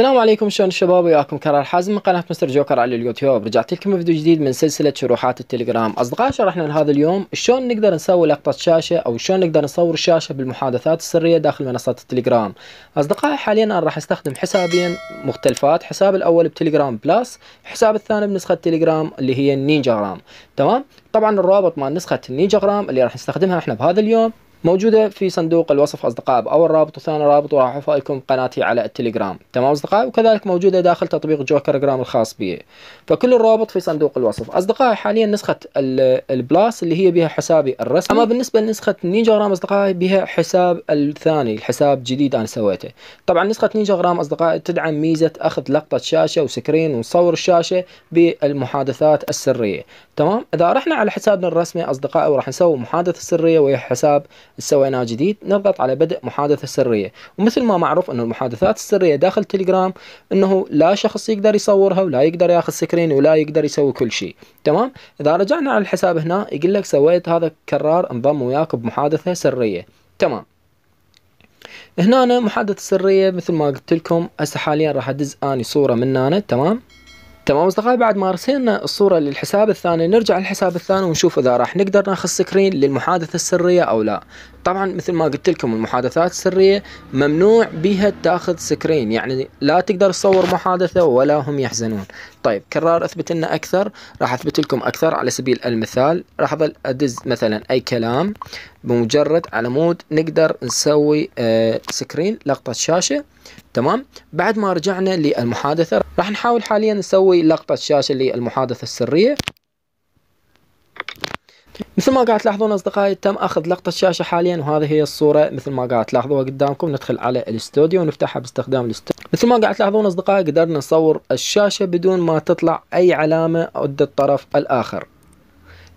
السلام عليكم شلون الشباب وياكم كرار حازم من قناه مستر جوكر على اليوتيوب رجعت لكم بفيديو جديد من سلسله شروحات التليجرام اصدقائي شرحنا لهذا اليوم شلون نقدر نسوي لقطه شاشه او شلون نقدر نصور الشاشه بالمحادثات السريه داخل منصه التليجرام اصدقائي حاليا انا راح استخدم حسابين مختلفات حساب الاول بتليجرام بلس حساب الثاني بنسخه تليجرام اللي هي النينجا رام تمام طبعا الرابط مال نسخه النينجا رام اللي راح نستخدمها احنا بهذا اليوم موجودة في صندوق الوصف أصدقاء بأول رابط وثاني رابط وراح لكم قناتي على التليجرام تمام أصدقائي وكذلك موجودة داخل تطبيق جوكر جرام الخاص بي فكل الروابط في صندوق الوصف أصدقائي حاليا نسخة البلاس اللي هي بها حسابي الرسمي أما بالنسبة لنسخة نينجا جرام أصدقائي بها حساب الثاني الحساب جديد أنا سويته طبعا نسخة نينجا جرام أصدقائي تدعم ميزة أخذ لقطة شاشة وسكرين ونصور الشاشة بالمحادثات السرية تمام إذا رحنا على حسابنا الرسمي أصدقائي وراح نسوي محادثة سرية ويا حساب سويناه جديد نضغط على بدء محادثة سرية ومثل ما معروف أن المحادثات السرية داخل تليجرام أنه لا شخص يقدر يصورها ولا يقدر ياخذ سكرين ولا يقدر يسوي كل شيء تمام إذا رجعنا على الحساب هنا يقول لك سويت هذا الكرار انضم وياك بمحادثة سرية تمام هنا محادثة سرية مثل ما قلت لكم هسه حاليا راح ادز اني صورة من هنا تمام تمام اصدقائي بعد ما رسينا الصوره للحساب الثاني نرجع للحساب الثاني ونشوف اذا راح نقدر ناخذ سكرين للمحادثه السريه او لا طبعا مثل ما قلت لكم المحادثات السرية ممنوع بها تاخذ سكرين يعني لا تقدر تصور محادثة ولا هم يحزنون طيب كرار اثبت لنا اكثر راح اثبت لكم اكثر على سبيل المثال راح اظل ادز مثلا اي كلام بمجرد على مود نقدر نسوي آه سكرين لقطة شاشة تمام بعد ما رجعنا للمحادثة راح نحاول حاليا نسوي لقطة شاشة للمحادثة السرية مثل ما قاعد تلاحظون اصدقائي تم اخذ لقطه شاشه حاليا وهذه هي الصوره مثل ما قاعد تلاحظوها قدامكم ندخل على الاستوديو ونفتحها باستخدام الاستوديو مثل ما قاعد تلاحظون اصدقائي قدرنا نصور الشاشه بدون ما تطلع اي علامه قد الطرف الاخر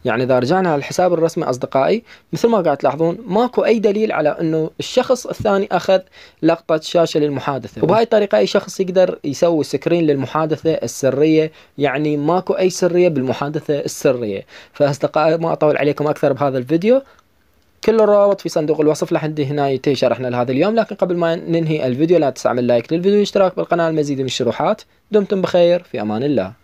يعني إذا رجعنا على الحساب الرسمي أصدقائي مثل ما قاعد تلاحظون ماكو أي دليل على أنه الشخص الثاني أخذ لقطة شاشة للمحادثة نعم. وبهاي الطريقة أي شخص يقدر يسوي سكرين للمحادثة السرية يعني ماكو أي سرية بالمحادثة السرية فأصدقائي ما أطول عليكم أكثر بهذا الفيديو كل الروابط في صندوق الوصف لحد هنا ينتهي شرحنا لهذا اليوم لكن قبل ما ننهي الفيديو لا تنسى عمل لايك للفيديو واشتراك بالقناة المزيد من الشروحات دمتم بخير في أمان الله